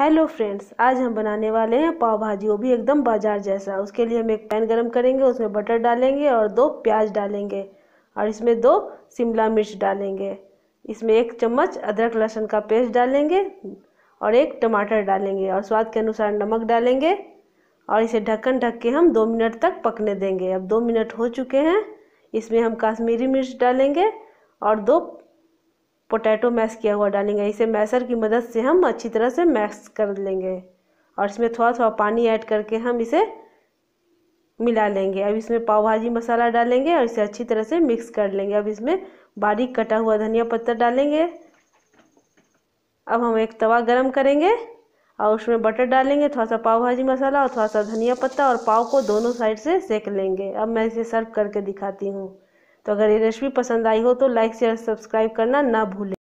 hello friends आज हम बनाने वाले हैं पाव भाजी वो भी एकदम बाजार जैसा उसके लिए हम एक पैन गरम करेंगे उसमें बटर डालेंगे और दो प्याज डालेंगे और इसमें दो शिमला मिर्च डालेंगे इसमें एक चम्मच अदरक लहसुन का पेस्ट डालेंगे और एक टमाटर डालेंगे और स्वाद के अनुसार नमक डालेंगे और इसे ढक्कन ढक के हम दो मिनट तक पकने देंगे अब दो मिनट हो चुके हैं इसमें हम काश्मीरी मिर्च डालेंगे और दो पोटैटो मैश किया हुआ डालेंगे इसे मैसर की मदद से हम अच्छी तरह से मैश कर लेंगे और इसमें थोड़ा थोड़ा पानी ऐड करके हम इसे मिला लेंगे अब इसमें पाव भाजी मसाला डालेंगे और इसे अच्छी तरह से मिक्स कर लेंगे अब इसमें बारीक कटा हुआ धनिया पत्ता डालेंगे अब हम एक तवा गरम करेंगे और उसमें बटर डालेंगे थोड़ा सा पाव भाजी मसाला और थोड़ा सा धनिया पत्ता और पाव को दोनों साइड से सेक लेंगे अब मैं इसे सर्व करके दिखाती हूँ तो अगर ये रेसिपी पसंद आई हो तो लाइक शेयर सब्सक्राइब करना ना भूलें